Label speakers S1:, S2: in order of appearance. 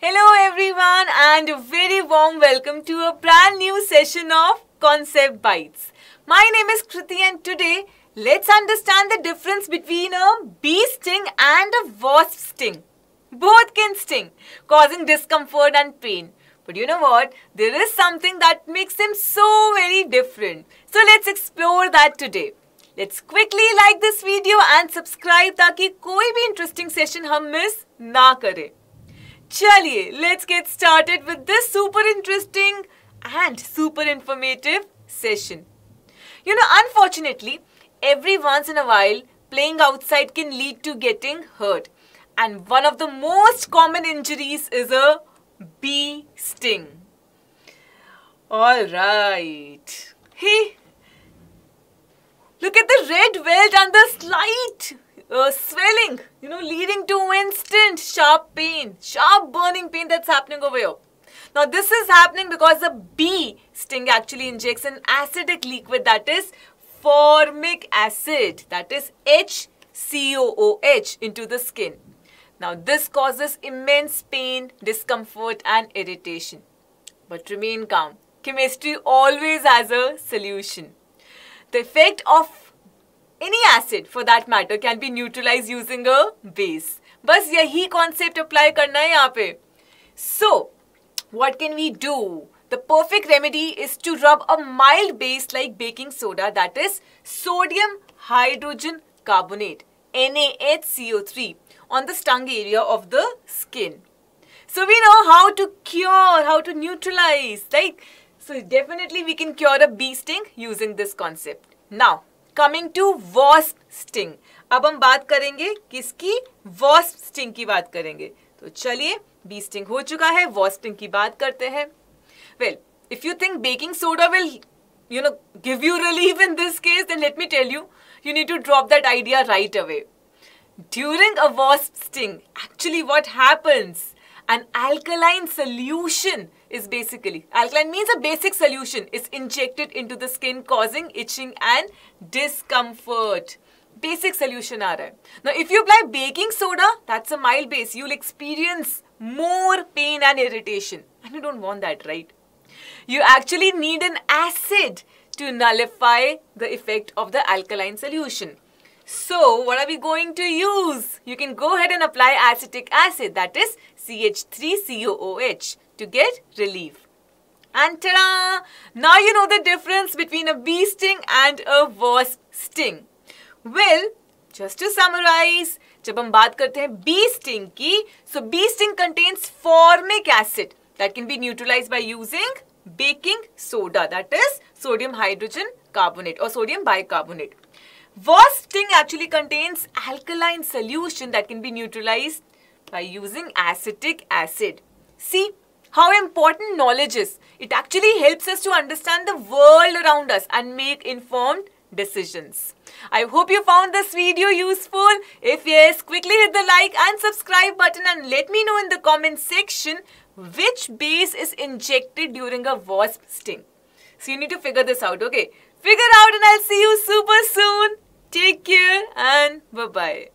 S1: Hello everyone and a very warm welcome to a brand new session of Concept Bites. My name is Kriti and today let's understand the difference between a bee sting and a wasp sting. Both can sting, causing discomfort and pain. But you know what? There is something that makes them so very different. So let's explore that today. Let's quickly like this video and subscribe ताकि कोई भी interesting interesting session miss miss. करें चलिए let's get started with this super interesting and super informative session you know unfortunately every once in a while playing outside can lead to getting hurt and one of the most common injuries is a bee sting All right. Hey, look at the red welt and the slight uh, swelling, you know, leading to instant sharp pain, sharp burning pain that's happening over here. Now, this is happening because a bee sting actually injects an acidic liquid that is formic acid, that is HCOOH, into the skin. Now, this causes immense pain, discomfort, and irritation. But remain calm. Chemistry always has a solution. The effect of any acid for that matter can be neutralized using a base बस yahi concept apply karna hai यहाँ So, what can we do? The perfect remedy is to rub a mild base like baking soda, that is sodium hydrogen carbonate carbonate carbonate NaHCO3 on the stung area of the skin. So we know how to cure, how to neutralize, like, so definitely we can cure a bee sting using this concept. Now, coming to wasp sting अब हम बात करेंगे किसकी wasp sting की बात करेंगे तो चलिए बी स्टिंग हो चुका है वॉस्प स्टिंग की बात करते हैं well if you think baking soda will you know give you relieve in this case then let me tell you you need to drop that idea right away during a wasp sting actually what happens an alkaline solution is basically, alkaline means a basic solution is injected into the skin causing itching and discomfort. Basic solution are Now if you apply baking soda, that's a mild base, you'll experience more pain and irritation. And you don't want that, right? You actually need an acid to nullify the effect of the alkaline solution. So, what are we going to use? You can go ahead and apply acetic acid, that is CH3COOH to get relief. And ta-da! Now you know the difference between a bee sting and a wasp sting. Well, just to summarize, जब हम बात करते हैं bee sting की so bee sting contains formic acid that can be neutralise by using baking soda that is sodium hydrogen carbonate wasp sting actually contains alkaline solution that can be neutralized by using acetic acid see how important knowledge is. It actually helps us to understand the world around us and make informed decisions. I hope you found this video useful. If yes, quickly hit the like and subscribe button and let me know in the comment section which base is injected during a wasp sting. So you need to figure this out, okay? Figure out and I'll see you super soon. Take care and bye-bye.